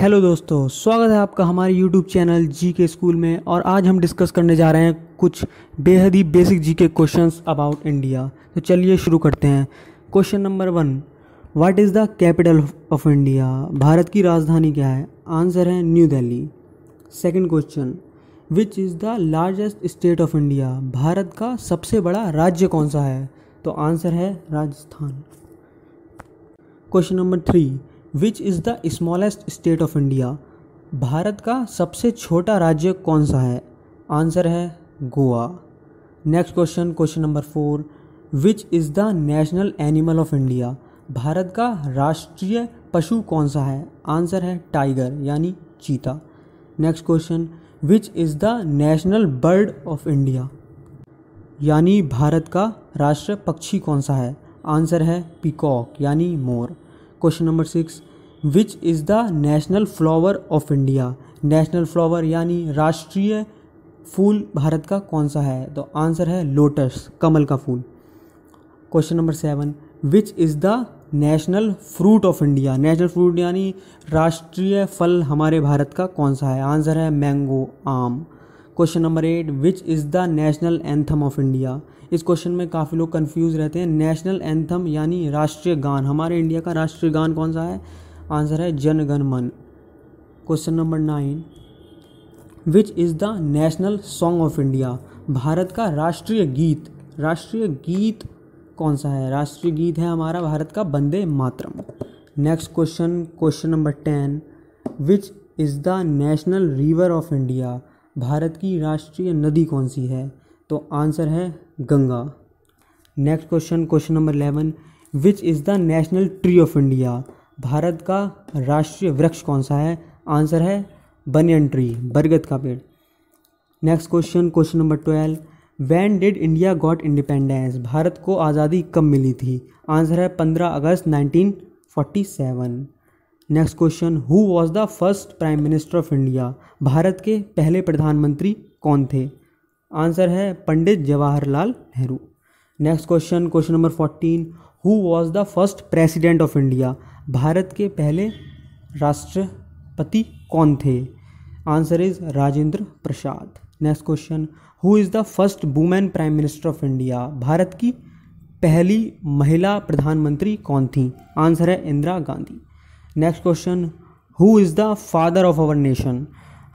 hello दोस्तों स्वागत है आपका हमारे यूट्यूब चैनल जी के स्कूल में और आज हम डिस्कस करने जा रहे हैं कुछ बेहद ही बेसिक जी के क्वेश्चन अबाउट इंडिया तो चलिए शुरू करते हैं question number one what is the capital of India Bharat की राजधानी क्या है आंसर है New Delhi second question which is the largest state of India Bharat का सबसे बड़ा राज्य कौन सा है तो आंसर है Rajasthan question number three which is the smallest state of India Bharat का सबसे छोटा राज्य कौन सा है आंसर है Goa next question question number four which is the national animal of India Bharat का राष्ट्रीय पशु कौन सा है आंसर है टाइगर यानी चीता next question which is the national bird of India यानी भारत का राष्ट्र पक्षी कौन सा है आंसर है पिकॉक यानी मोर question number six which is the national flower of India national flower यानी राष्ट्रीय फूल भारत का कौन सा है तो आंसर है लोटस कमल का फूल question number seven which is the national fruit of India national fruit यानी राष्ट्रीय फल हमारे भारत का कौन सा है आंसर है मैंगो आम question number eight which is the national anthem of India इस क्वेश्चन में काफ़ी लोग कंफ्यूज रहते हैं नेशनल एंथम यानी राष्ट्रीय गान हमारे इंडिया का राष्ट्रीय गान कौन सा है आंसर है Jana Gana Mana question number nine which is the national song of India Bharat का राष्ट्रीय गीत राष्ट्रीय गीत कौन सा है राष्ट्रीय गीत है हमारा भारत का Vande Mataram next question question number ten which is the national river of India Bharat की राष्ट्रीय नदी कौन सी है तो आंसर है Ganga next question question number eleven which is the national tree of India Bharat का राष्ट्रीय वृक्ष कौन सा है आंसर है बनियन ट्री बरगद का पेड़ next question question number twelve when did India got independence Bharat को आज़ादी कब मिली थी आंसर है पंद्रह अगस्त nineteen forty seven next question who was the first prime minister of India Bharat के पहले प्रधानमंत्री कौन थे आंसर है Pandit Jawaharlal Nehru next question question number fourteen who was the first president of India Bharat के पहले राष्ट्रपति कौन थे answer is Rajendra Prasad next question who is the first women prime minister of India Bharat की पहली महिला प्रधानमंत्री कौन थी आंसर है Indira Gandhi next question who is the father of our nation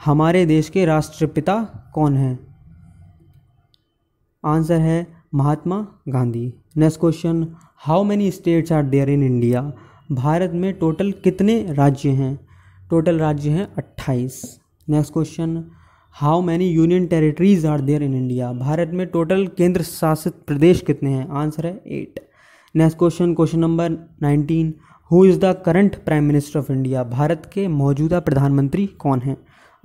हमारे देश के राष्ट्रपिता कौन हैं आंसर है Mahatma Gandhi next question how many states are there in India Bharat में टोटल कितने राज्य हैं टोटल राज्य हैं 28 next question how many union territories are there in India Bharat में टोटल केंद्र शासित प्रदेश कितने हैं आंसर है eight next question question number nineteen who is the current prime minister of India Bharat के मौजूदा प्रधानमंत्री कौन हैं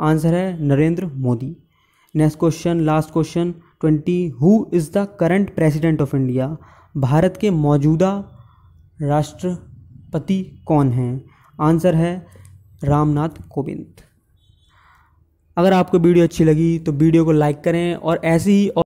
आंसर है Narendra Modi next question last question twenty who is the current president of India Bharat के मौजूदा राष्ट्रपति कौन हैं आंसर है रामनाथ कोविंद अगर आपको वीडियो अच्छी लगी तो वीडियो को लाइक करें और ऐसी ही